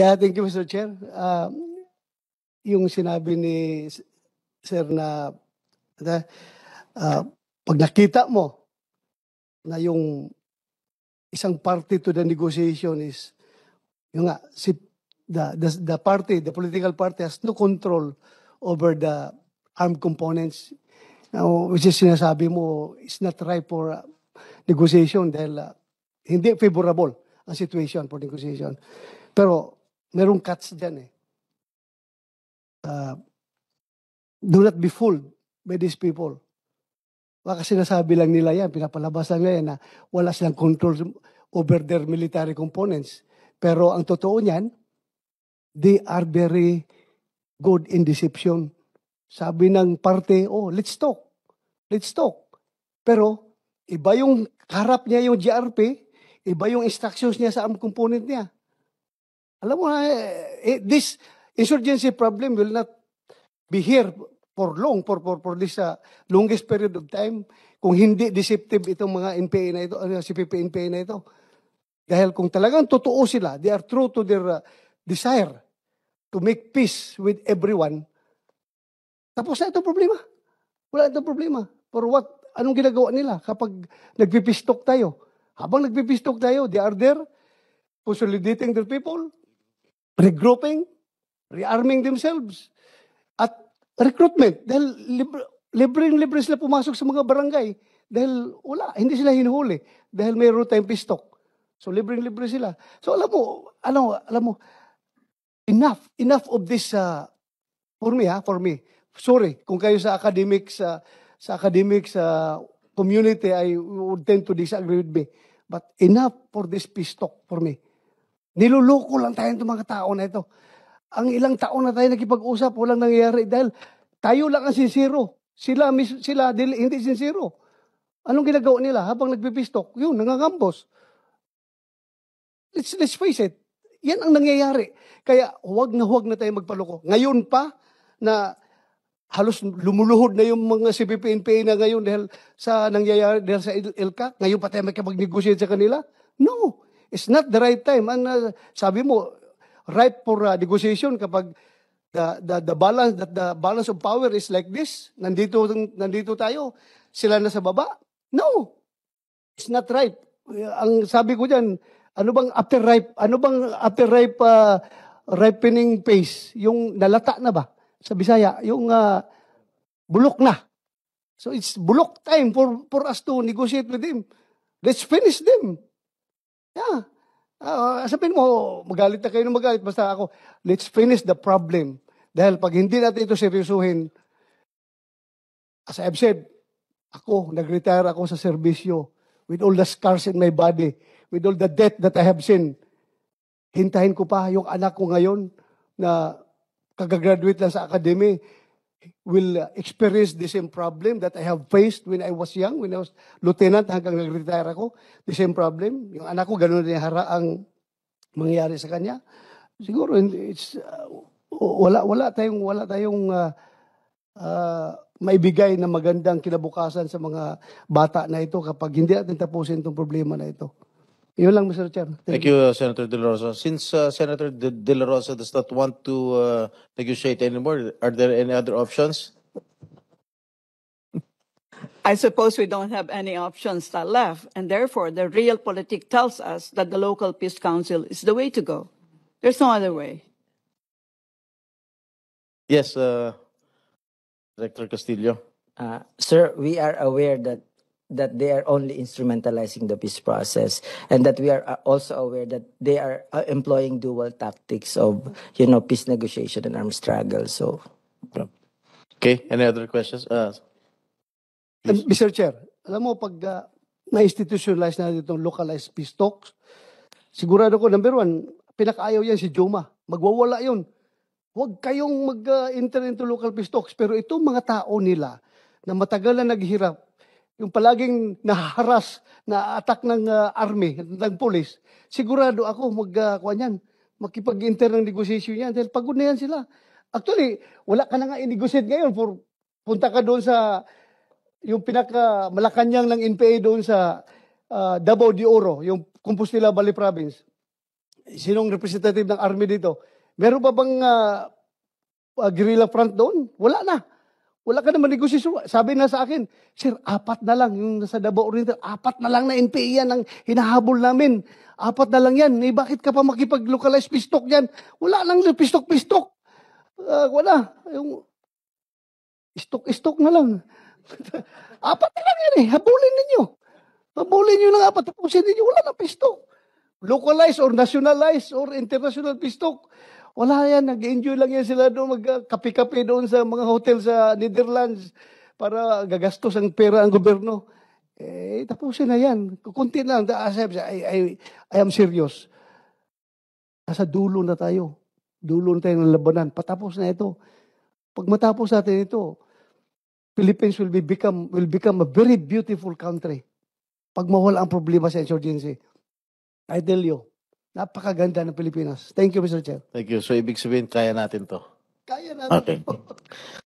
Yeah, thank you, Mr. Chair. Uh, yung sinabi ni Sir na uh, pag nakita mo na yung isang party to the negotiation is yung nga si the, the the party the political party has no control over the armed components now which is sinasabi mo is not ripe for uh, negotiation dahil uh, hindi favorable ang situation for negotiation pero merong cuts dyan eh. Uh, do not be fooled by these people. Wala Baka sinasabi lang nila yan, pinapalabas lang nila yan na wala silang control over their military components. Pero ang totoo niyan, they are very good in deception. Sabi ng parte, oh, let's talk. Let's talk. Pero iba yung harap niya yung GRP, iba yung instructions niya sa armed component niya. Alam mo, eh, eh, this insurgency problem will not be here for long, for, for, for this uh, longest period of time, kung hindi deceptive itong mga NPA na ito, ano, si PPNPA na ito. Dahil kung talagang totoo sila, they are true to their uh, desire to make peace with everyone, tapos na itong problema. Wala itong problema. For what? Anong ginagawa nila kapag nagpipistok tayo? Habang nagpipistok tayo, they are there consolidating their people, regrouping, rearming themselves, at recruitment. Dahil libre, libreng-libre sila pumasok sa mga barangay. Dahil wala, hindi sila hinuhuli. Dahil mayroon tayong pistok. So libreng-libre sila. So alam mo, ano, alam mo, enough, enough of this uh, for me ha, for me. Sorry, kung kayo sa academics, uh, sa academics sa community, I would tend to disagree with me. But enough for this pistok for me. Niluloko lang tayo ng mga tao na ito. Ang ilang taon na tayo nakipag-usap, walang nangyayari dahil tayo lang ang sincero. Sila, sila dili, hindi sincero. Anong ginagawa nila habang nagpipistok? Yun, nangangambos. Let's, let's face it, yan ang nangyayari. Kaya huwag na huwag na tayo magpaloko. Ngayon pa na halos lumuluhod na yung mga CPPNPA na ngayon dahil sa nangyayari dahil sa ILCA, ngayon pa tayo magkapag-negotiate sa kanila? No. It's not the right time. And uh, sabi mo, ripe for uh, negotiation kapag the, the, the balance that the balance of power is like this. Nandito nandito tayo. Sila na sa baba. No. It's not right. Ang sabi ko diyan, ano bang after ripe? Ano bang after ripe uh, ripening phase? Yung nalata na ba? Sa Bisaya, yung uh, bulok na. So it's bulok time for for us to negotiate with him. Let's finish them. Yeah. Uh, sabihin mo, magalit na kayo ng magalit. Basta ako, let's finish the problem. Dahil pag hindi natin ito seryosuhin, as I've said, ako, nag-retire ako sa serbisyo with all the scars in my body, with all the death that I have seen. Hintayin ko pa yung anak ko ngayon na kagagraduate lang sa academy, will uh, experience the same problem that I have faced when I was young, when I was lieutenant hanggang nag-retire ako. The same problem. Yung anak ko, ganun din hara ang mangyari sa kanya. Siguro, it's, uh, wala, wala tayong, wala tayong uh, uh, maibigay na magandang kinabukasan sa mga bata na ito kapag hindi natin tapusin itong problema na ito. Yun lang, Mr. Chair. Thank, Thank you, uh, Senator De La Rosa. Since uh, Senator De, De La Rosa does not want to uh, negotiate anymore, are there any other options? I suppose we don't have any options left, and therefore the real politic tells us that the local peace council is the way to go. There's no other way. Yes, uh, Director Castillo. Uh, sir, we are aware that that they are only instrumentalizing the peace process and that we are uh, also aware that they are uh, employing dual tactics of you know peace negotiation and armed struggle so okay any other questions uh, Mr. Um, Chair alam mo pag uh, na-institutionalize na itong localized peace talks sigurado ko number one pinakaayaw yan si Joma magwawala yun huwag kayong mag-enter uh, into local peace talks pero itong mga tao nila na matagal na naghirap yung palaging naharas na attack ng uh, army, ng police, sigurado ako magkuha ah, uh, niyan, makipag inter ng negosasyon niyan dahil pagod na yan sila. Actually, wala ka na nga i ngayon for punta ka doon sa yung pinaka Malacanang ng NPA doon sa uh, Davao de Oro, yung Compostela Valley Province. Sinong representative ng army dito? Meron ba bang uh, uh, guerrilla front doon? Wala na. Wala ka naman negosyo. Sabi na sa akin, Sir, apat na lang. Yung nasa Davao Oriental, apat na lang na NPA yan ang hinahabol namin. Apat na lang yan. Eh, bakit ka pa makipag-localize pistok yan? Wala lang pistok-pistok. Uh, wala. Yung stock-stock na lang. apat na lang yan eh. Habulin ninyo. Habulin nyo ng apat. Tapusin ninyo. Wala na pistok. Localized or nationalized or international pistok. Wala yan, nag-enjoy lang yan sila doon, magkape-kape doon sa mga hotel sa Netherlands para gagastos ang pera ang gobyerno. Eh, tapusin na yan. Kunti lang. Ah, I, I, I am serious. Nasa dulo na tayo. Dulo na tayo ng labanan. Patapos na ito. Pag matapos natin ito, Philippines will be become will become a very beautiful country. Pag mawala ang problema sa insurgency. I tell you, Napakaganda ng Pilipinas. Thank you, Mr. Chair. Thank you. So, ibig sabihin, kaya natin to. Kaya natin. Okay.